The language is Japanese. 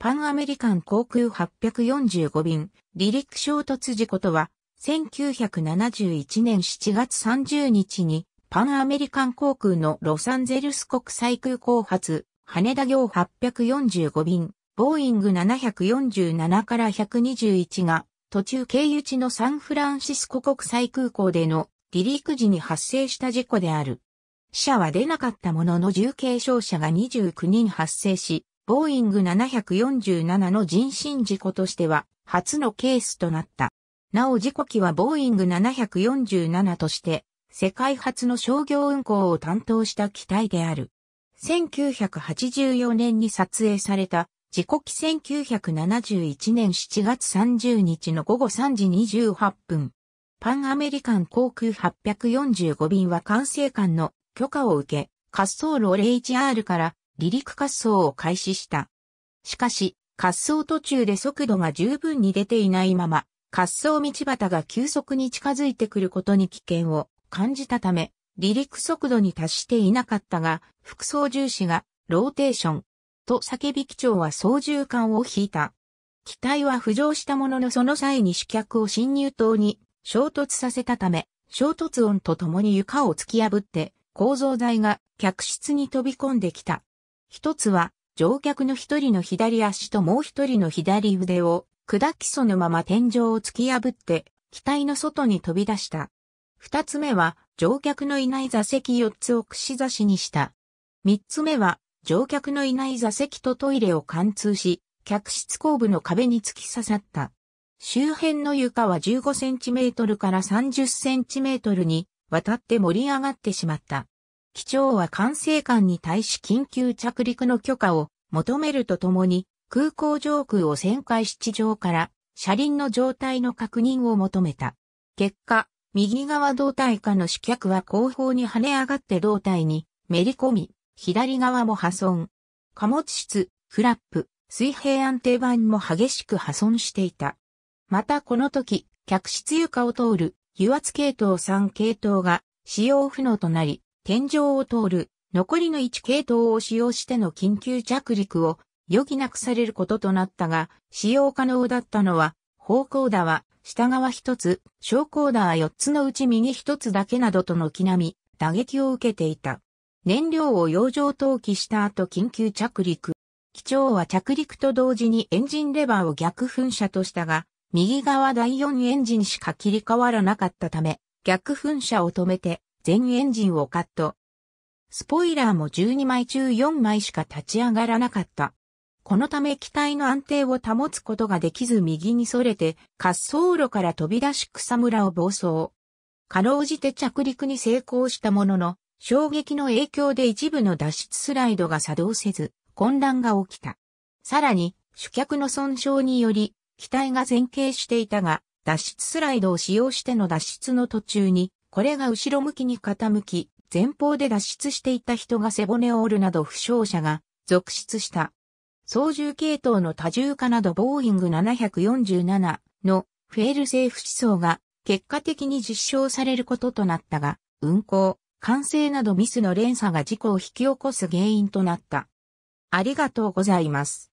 パンアメリカン航空845便、離陸衝突事故とは、1971年7月30日に、パンアメリカン航空のロサンゼルス国際空港発、羽田行845便、ボーイング747から121が、途中経由地のサンフランシスコ国際空港での離陸時に発生した事故である。死者は出なかったものの重軽傷者が29人発生し、ボーイング747の人身事故としては初のケースとなった。なお事故機はボーイング747として世界初の商業運航を担当した機体である。1984年に撮影された事故機1971年7月30日の午後3時28分。パンアメリカン航空845便は管制官の許可を受け、滑走路 LHR から離陸滑走を開始した。しかし、滑走途中で速度が十分に出ていないまま、滑走道端が急速に近づいてくることに危険を感じたため、離陸速度に達していなかったが、副操縦士がローテーションと叫び機長は操縦桿を引いた。機体は浮上したもののその際に主脚を侵入等に衝突させたため、衝突音とともに床を突き破って構造材が客室に飛び込んできた。一つは、乗客の一人の左足ともう一人の左腕を砕きそのまま天井を突き破って、機体の外に飛び出した。二つ目は、乗客のいない座席四つを串刺しにした。三つ目は、乗客のいない座席とトイレを貫通し、客室後部の壁に突き刺さった。周辺の床は15センチメートルから30センチメートルに渡って盛り上がってしまった。機長は管制官に対し緊急着陸の許可を求めるとともに、空港上空を旋回し地上から車輪の状態の確認を求めた。結果、右側胴体下の主脚は後方に跳ね上がって胴体にめり込み、左側も破損。貨物室、フラップ、水平安定板も激しく破損していた。またこの時、客室床を通る油圧系統3系統が使用不能となり、天井を通る残りの1系統を使用しての緊急着陸を余儀なくされることとなったが、使用可能だったのは、方向だは、下側1つ、小高だは4つのうち右1つだけなどとの木並み、打撃を受けていた。燃料を洋上投棄した後緊急着陸。機長は着陸と同時にエンジンレバーを逆噴射としたが、右側第4エンジンしか切り替わらなかったため、逆噴射を止めて全エンジンをカット。スポイラーも12枚中4枚しか立ち上がらなかった。このため機体の安定を保つことができず右に逸れて滑走路から飛び出し草むらを暴走。かろうじて着陸に成功したものの、衝撃の影響で一部の脱出スライドが作動せず、混乱が起きた。さらに、主脚の損傷により、機体が前傾していたが、脱出スライドを使用しての脱出の途中に、これが後ろ向きに傾き、前方で脱出していた人が背骨を折るなど負傷者が続出した。操縦系統の多重化などボーイング747のフェールセーフ思想が結果的に実証されることとなったが、運行、完成などミスの連鎖が事故を引き起こす原因となった。ありがとうございます。